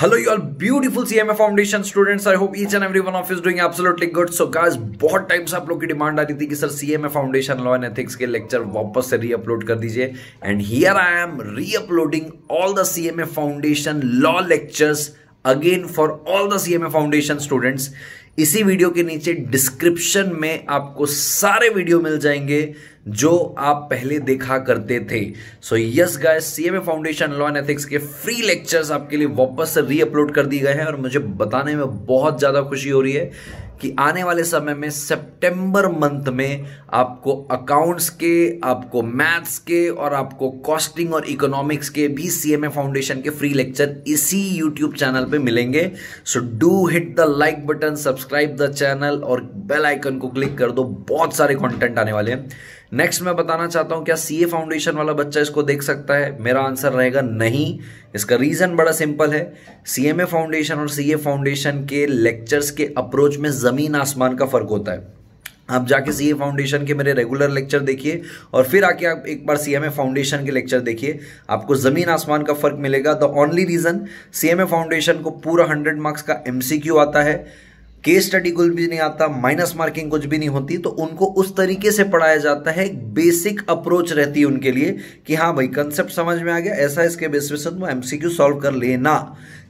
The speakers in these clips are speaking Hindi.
hello you all beautiful C M A foundation students I hope each and every one of is doing absolutely good so guys बहुत टाइम से आप लोग की डिमांड आ रही थी कि sir CMA foundation law and ethics के लेक्चर वापस से रीअपलोड कर दीजिए and here I am reuploading all the CMA foundation law lectures again for all the CMA foundation students इसी वीडियो के नीचे डिस्क्रिप्शन में आपको सारे वीडियो मिल जाएंगे जो आप पहले देखा करते थे so yes guys CMA foundation law and ethics के फ्री लेक्चर्स आपके लिए वापस से रीअपलोड कर दिए गए हैं और मुझे बताने में बहुत ज़्यादा खुशी हो रही है कि आने वाले समय में सितंबर मंथ में आपको अकाउंट्स के आपको मैथ्स के और आपको कॉस्टिंग और इकोनॉमिक्स के भी सीएमए फाउंडेशन के फ्री लेक्चर इसी यूट्यूब चैनल पे मिलेंगे so do hit the like button subscribe subscribe the channel और बेल आइकन को क्लिक कर दो बहुत सारे कंटेंट आने वाले हैं नेक्स्ट मैं बताना चाहता हूं क्या सीए फाउंडेशन वाला बच्चा इसको देख सकता है मेरा आंसर रहेगा नहीं इसका रीज़न बड़ा सिंपल है सीएमए फाउंडेशन और सीए फाउंडेशन के लेक्चर्स के अप्रोच में ज़मीन आसमान का फ़र्क होता है आप जाके सीए फाउंडेशन के मेरे रेगुलर लेक्चर देखिए और फिर आके आप एक बार सीएमए फाउंडेशन के लेक्चर देखिए आपको ज़मीन आसमान का फ़र्क मिलेगा the only reason CMA foundation को पूरा हंड्रेड मार्क्स का एमसीक्यू आता है केस स्टडी कुछ भी नहीं आता माइनस मार्किंग कुछ भी नहीं होती तो उनको उस तरीके से पढ़ाया जाता है बेसिक अप्रोच रहती है उनके लिए कि हाँ भाई कंसेप्ट समझ में आ गया ऐसा इसके बेसिस में एमसीक्यू सॉल्व कर लेना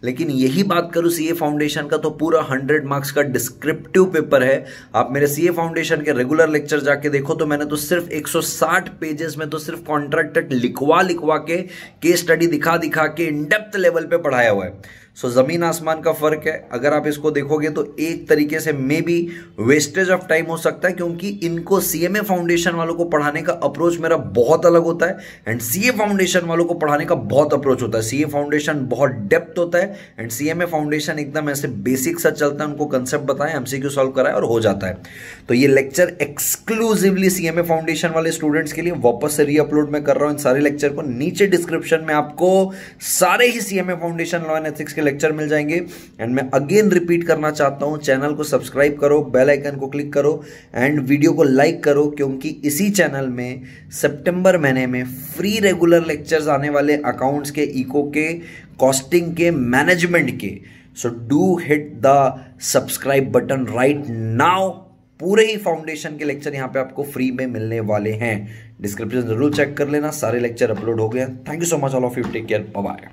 लेकिन यही बात करूँ सीए फाउंडेशन का तो पूरा हंड्रेड मार्क्स का डिस्क्रिप्टिव पेपर है आप मेरे सीए फाउंडेशन के रेगुलर लेक्चर जाके देखो तो मैंने तो सिर्फ 160 पेजेस में तो सिर्फ कॉन्ट्रैक्टेड लिखवा लिखवा के केस स्टडी दिखा दिखा के इन डेप्थ लेवल पे पढ़ाया हुआ है सो ज़मीन आसमान का फ़र्क है अगर आप इसको देखोगे तो एक तरीके से may be wastage of time हो सकता है क्योंकि इनको सीएमए फाउंडेशन वालों को पढ़ाने का अप्रोच मेरा बहुत अलग होता है एंड सीए फाउंडेशन वालों को पढ़ाने का बहुत अप्रोच होता है सीए फाउंडेशन बहुत डेप्थ होता है एंड सीएमए फाउंडेशन एकदम ऐसे बेसिक सा चलता है उनको कंसेप्ट बताएं एम क्यू सॉल्व कराए और हो जाता है तो ये लेक्चर एक्सक्लूसिवली सीएमए फाउंडेशन वाले स्टूडेंट्स के लिए वापस से रीअपलोड मैं कर रहा हूँ इन सारे लेक्चर को नीचे डिस्क्रिप्शन में आपको सारे ही CMA foundation law and ethics के लेक्चर मिल जाएंगे एंड मैं अगेन रिपीट करना चाहता हूँ चैनल को सब्सक्राइब करो बेल आइकन को क्लिक करो एंड वीडियो को लाइक करो क्योंकि इसी चैनल में सितंबर महीने में फ्री रेगुलर लेक्चर्स आने वाले अकाउंट्स के इको के कॉस्टिंग के मैनेजमेंट के so do hit the subscribe button right now पूरे ही फाउंडेशन के लेक्चर यहाँ पे आपको फ्री में मिलने वाले हैं डिस्क्रिप्शन जरूर चेक कर लेना सारे लेक्चर अपलोड हो गए हैं thank you so much all of you take care bye